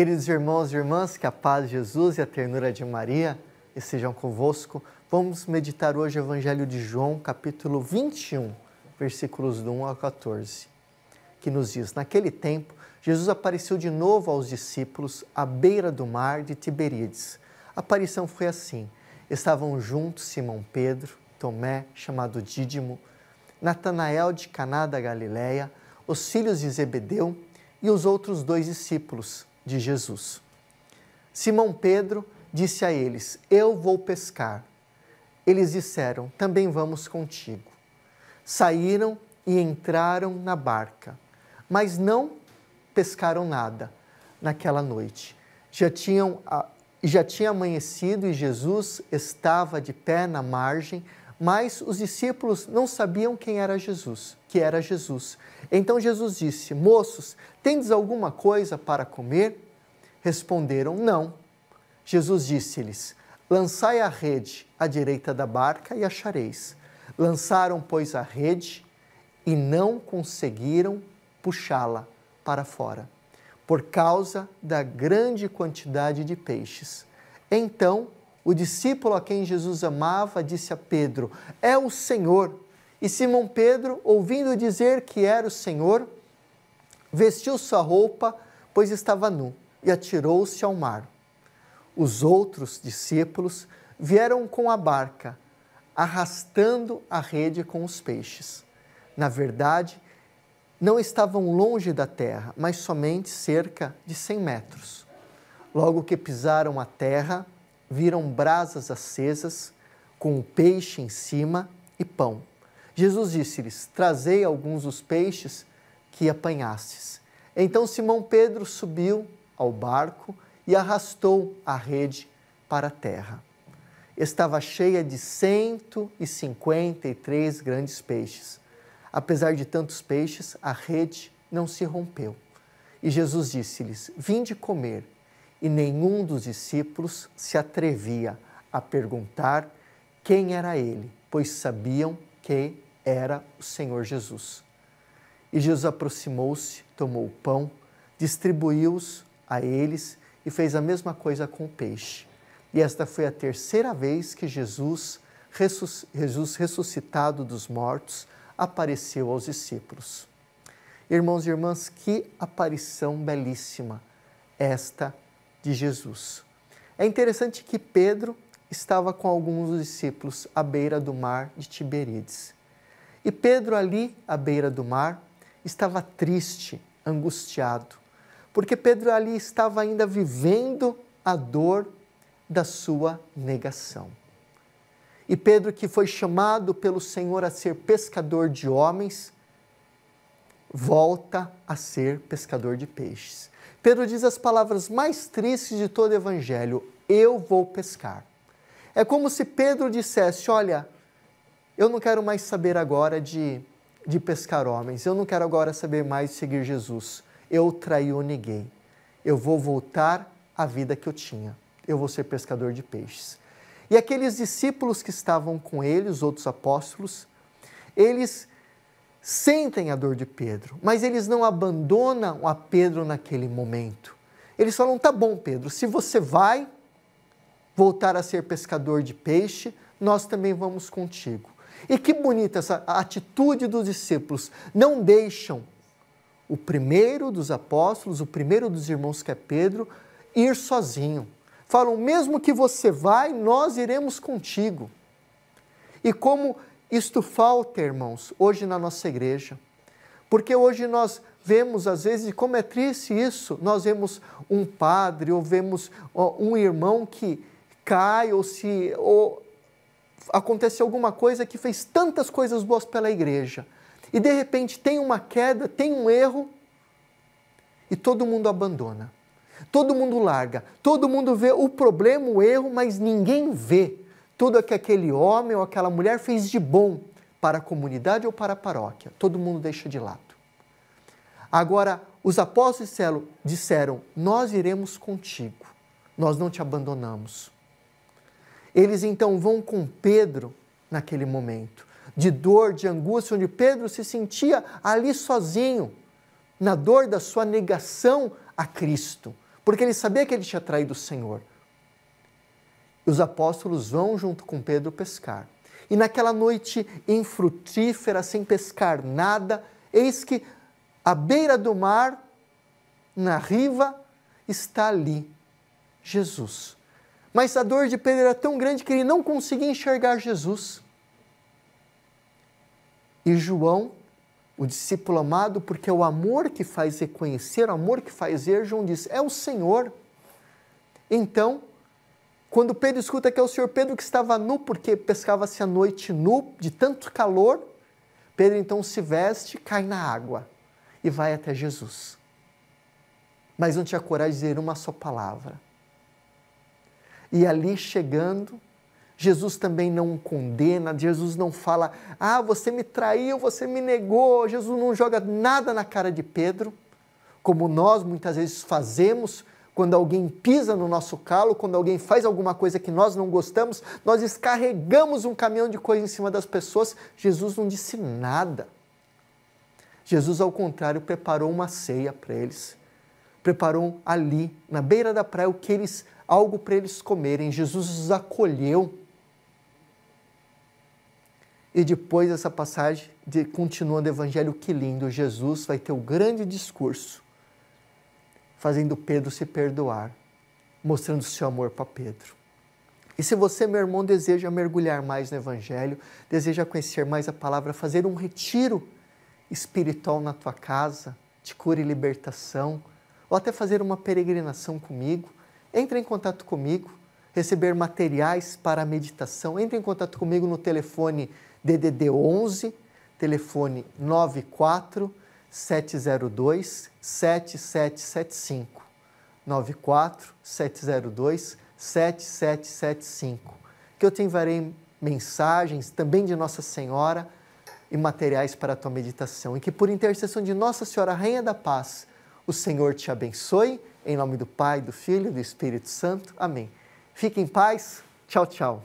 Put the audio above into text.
Queridos irmãos e irmãs, que a paz de Jesus e a ternura de Maria estejam convosco. Vamos meditar hoje o Evangelho de João, capítulo 21, versículos do 1 ao 14, que nos diz: Naquele tempo, Jesus apareceu de novo aos discípulos à beira do mar de Tiberíades. A aparição foi assim: estavam juntos Simão Pedro, Tomé, chamado Dídimo, Natanael de Caná da Galileia, os filhos de Zebedeu e os outros dois discípulos de Jesus. Simão Pedro disse a eles: Eu vou pescar. Eles disseram: Também vamos contigo. Saíram e entraram na barca, mas não pescaram nada naquela noite. Já tinham ah, já tinha amanhecido e Jesus estava de pé na margem mas os discípulos não sabiam quem era Jesus, que era Jesus. Então Jesus disse: Moços, tendes alguma coisa para comer? Responderam: Não. Jesus disse-lhes: Lançai a rede à direita da barca e achareis. Lançaram, pois, a rede e não conseguiram puxá-la para fora, por causa da grande quantidade de peixes. Então o discípulo a quem Jesus amava disse a Pedro: É o Senhor. E Simão Pedro, ouvindo dizer que era o Senhor, vestiu sua roupa, pois estava nu, e atirou-se ao mar. Os outros discípulos vieram com a barca, arrastando a rede com os peixes. Na verdade, não estavam longe da terra, mas somente cerca de cem metros. Logo que pisaram a terra, viram brasas acesas com o peixe em cima e pão. Jesus disse-lhes: Trazei alguns dos peixes que apanhastes. Então Simão Pedro subiu ao barco e arrastou a rede para a terra. Estava cheia de 153 grandes peixes. Apesar de tantos peixes, a rede não se rompeu. E Jesus disse-lhes: Vinde comer e nenhum dos discípulos se atrevia a perguntar quem era ele, pois sabiam que era o Senhor Jesus. E Jesus aproximou-se, tomou o pão, distribuiu-os a eles e fez a mesma coisa com o peixe. E esta foi a terceira vez que Jesus, Jesus ressuscitado dos mortos, apareceu aos discípulos. Irmãos e irmãs, que aparição belíssima esta de Jesus. É interessante que Pedro estava com alguns discípulos à beira do mar de Tiberíades. E Pedro, ali à beira do mar, estava triste, angustiado, porque Pedro ali estava ainda vivendo a dor da sua negação. E Pedro, que foi chamado pelo Senhor a ser pescador de homens, volta a ser pescador de peixes. Pedro diz as palavras mais tristes de todo o evangelho: Eu vou pescar. É como se Pedro dissesse: Olha, eu não quero mais saber agora de, de pescar homens, eu não quero agora saber mais seguir Jesus. Eu traí ou neguei. Eu vou voltar à vida que eu tinha. Eu vou ser pescador de peixes. E aqueles discípulos que estavam com ele, os outros apóstolos, eles sentem a dor de Pedro, mas eles não abandonam a Pedro naquele momento. Eles falam: tá bom, Pedro, se você vai voltar a ser pescador de peixe, nós também vamos contigo. E que bonita essa atitude dos discípulos. Não deixam o primeiro dos apóstolos, o primeiro dos irmãos que é Pedro, ir sozinho. Falam: mesmo que você vai, nós iremos contigo. E como isto falta, irmãos, hoje na nossa igreja. Porque hoje nós vemos, às vezes, como é triste isso, nós vemos um padre ou vemos ó, um irmão que cai ou se ou acontece alguma coisa que fez tantas coisas boas pela igreja. E de repente tem uma queda, tem um erro e todo mundo abandona. Todo mundo larga, todo mundo vê o problema, o erro, mas ninguém vê tudo que aquele homem ou aquela mulher fez de bom para a comunidade ou para a paróquia, todo mundo deixa de lado. Agora, os apóstolos disseram: Nós iremos contigo, nós não te abandonamos. Eles então vão com Pedro naquele momento, de dor, de angústia, onde Pedro se sentia ali sozinho, na dor da sua negação a Cristo, porque ele sabia que ele tinha traído o Senhor, os apóstolos vão junto com Pedro pescar. E naquela noite infrutífera, sem pescar nada, eis que à beira do mar, na riva, está ali Jesus. Mas a dor de Pedro era tão grande que ele não conseguia enxergar Jesus. E João, o discípulo amado, porque é o amor que faz reconhecer, o amor que faz ver, João diz: É o Senhor. Então, quando Pedro escuta que é o Senhor Pedro que estava nu, porque pescava-se à noite nu, de tanto calor, Pedro então se veste, cai na água e vai até Jesus. Mas não tinha coragem de dizer uma só palavra. E ali chegando, Jesus também não condena, Jesus não fala, ah, você me traiu, você me negou. Jesus não joga nada na cara de Pedro, como nós muitas vezes fazemos quando alguém pisa no nosso calo, quando alguém faz alguma coisa que nós não gostamos, nós descarregamos um caminhão de coisa em cima das pessoas. Jesus não disse nada. Jesus, ao contrário, preparou uma ceia para eles. Preparou ali, na beira da praia, o que eles, algo para eles comerem. Jesus os acolheu. E depois dessa passagem, de, continuando o Evangelho, que lindo! Jesus vai ter o grande discurso fazendo Pedro se perdoar, mostrando seu amor para Pedro. E se você, meu irmão, deseja mergulhar mais no Evangelho, deseja conhecer mais a palavra, fazer um retiro espiritual na tua casa, de cura e libertação, ou até fazer uma peregrinação comigo, entre em contato comigo, receber materiais para a meditação, entre em contato comigo no telefone DDD 11, telefone 94 702 7775. 94 702 7775. Que eu te enviarei mensagens também de Nossa Senhora e materiais para a tua meditação. E que por intercessão de Nossa Senhora, Rainha da Paz, o Senhor te abençoe. Em nome do Pai, do Filho e do Espírito Santo. Amém. Fique em paz. Tchau, tchau.